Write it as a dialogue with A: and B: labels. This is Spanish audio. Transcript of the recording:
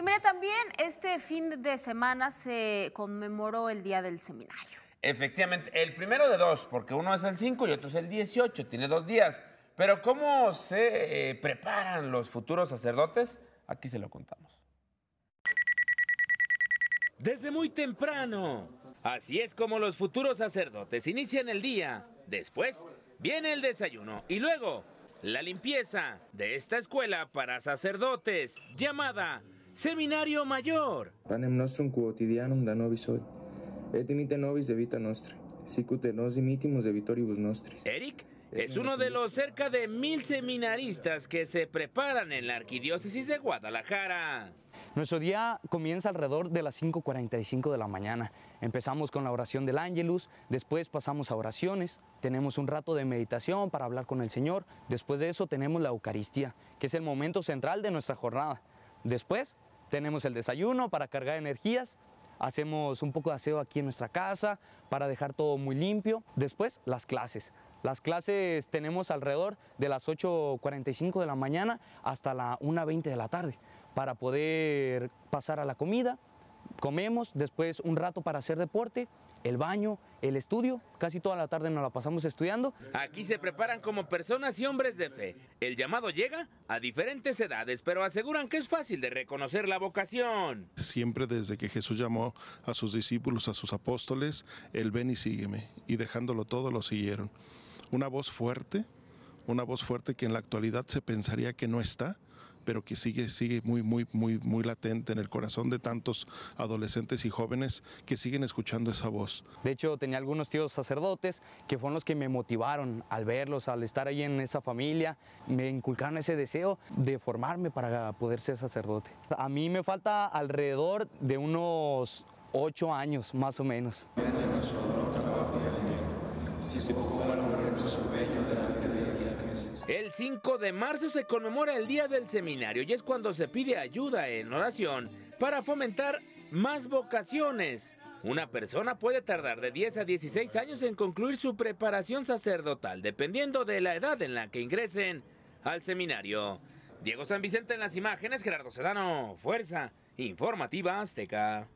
A: Y mira también este fin de semana se conmemoró el Día del Seminario. Efectivamente, el primero de dos, porque uno es el 5 y otro es el 18, tiene dos días. Pero ¿cómo se eh, preparan los futuros sacerdotes? Aquí se lo contamos. Desde muy temprano. Así es como los futuros sacerdotes inician el día. Después viene el desayuno y luego la limpieza de esta escuela para sacerdotes llamada Seminario mayor. Panem nostrum quotidianum da nobis hoy. Et nobis de vita nostra. Sicute nos de vitoribus nostris. Eric es uno de los cerca de mil seminaristas que se preparan en la arquidiócesis de Guadalajara.
B: Nuestro día comienza alrededor de las 5.45 de la mañana. Empezamos con la oración del ángelus, después pasamos a oraciones, tenemos un rato de meditación para hablar con el Señor, después de eso tenemos la Eucaristía, que es el momento central de nuestra jornada. Después tenemos el desayuno para cargar energías, hacemos un poco de aseo aquí en nuestra casa para dejar todo muy limpio. Después las clases. Las clases tenemos alrededor de las 8.45 de la mañana hasta la 1.20 de la tarde para poder pasar a la comida Comemos, después un rato para hacer deporte, el baño, el estudio, casi toda la tarde nos la pasamos estudiando. Aquí se preparan como personas
A: y hombres de fe. El llamado llega a diferentes edades, pero aseguran que es fácil de reconocer la vocación.
C: Siempre desde que Jesús llamó a sus discípulos, a sus apóstoles, el ven y sígueme, y dejándolo todo lo siguieron. Una voz fuerte, una voz fuerte que en la actualidad se pensaría que no está, pero que sigue, sigue muy, muy, muy, muy latente en el corazón de tantos adolescentes y jóvenes que siguen escuchando esa voz.
B: De hecho, tenía algunos tíos sacerdotes que fueron los que me motivaron al verlos, al estar ahí en esa familia, me inculcaron ese deseo de formarme para poder ser sacerdote. A mí me falta alrededor de unos ocho años más o menos.
C: Si de la
A: el 5 de marzo se conmemora el Día del Seminario y es cuando se pide ayuda en oración para fomentar más vocaciones. Una persona puede tardar de 10 a 16 años en concluir su preparación sacerdotal, dependiendo de la edad en la que ingresen al seminario. Diego San Vicente en las imágenes, Gerardo Sedano, Fuerza Informativa Azteca.